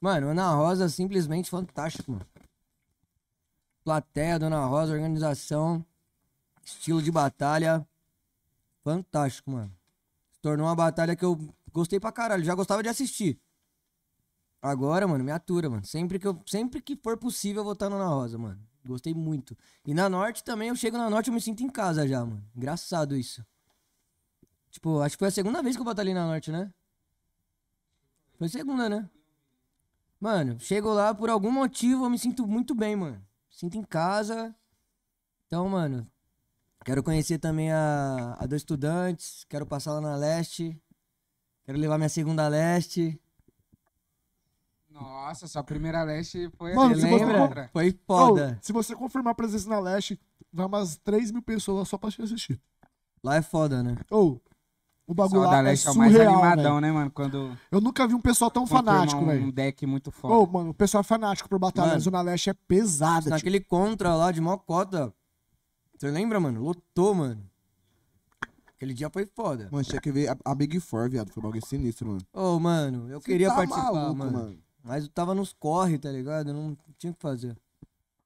Mano, Ana Rosa simplesmente fantástico, mano. Plateia, Dona Rosa, organização, estilo de batalha. Fantástico, mano. Se tornou uma batalha que eu gostei pra caralho. Já gostava de assistir. Agora, mano, me atura, mano. Sempre que, eu, sempre que for possível, eu vou estar na Ana Rosa, mano. Gostei muito. E na Norte também, eu chego na Norte, eu me sinto em casa já, mano. Engraçado isso. Tipo, acho que foi a segunda vez que eu batalhei na Norte, né? Foi segunda, né? Mano, chego lá por algum motivo, eu me sinto muito bem, mano. Sinto em casa. Então, mano, quero conhecer também a, a dois estudantes. Quero passar lá na leste. Quero levar minha segunda leste. Nossa, sua primeira leste foi Mano, se você lembra? Né, foi foda. Oh, se você confirmar a presença na leste, vai umas 3 mil pessoas lá só pra te assistir. Lá é foda, né? Ou, oh, o bagulho lá é, é surreal, mais animadão, né? né, mano? Quando Eu nunca vi um pessoal tão fanático, velho. Um deck muito forte. Ô, mano, o pessoal é fanático pro batalha. Mano, a Zona Leste é pesada. Tá naquele Aquele contra lá de Mocota. Você lembra, mano? Lotou, mano. Aquele dia foi foda. Mano, tinha que ver a, a Big Four, viado. Foi um bagulho sinistro, mano. Ô, oh, mano, eu queria tá participar, maluco, mano. mano. Mas eu tava nos corre, tá ligado? Eu não tinha o que fazer.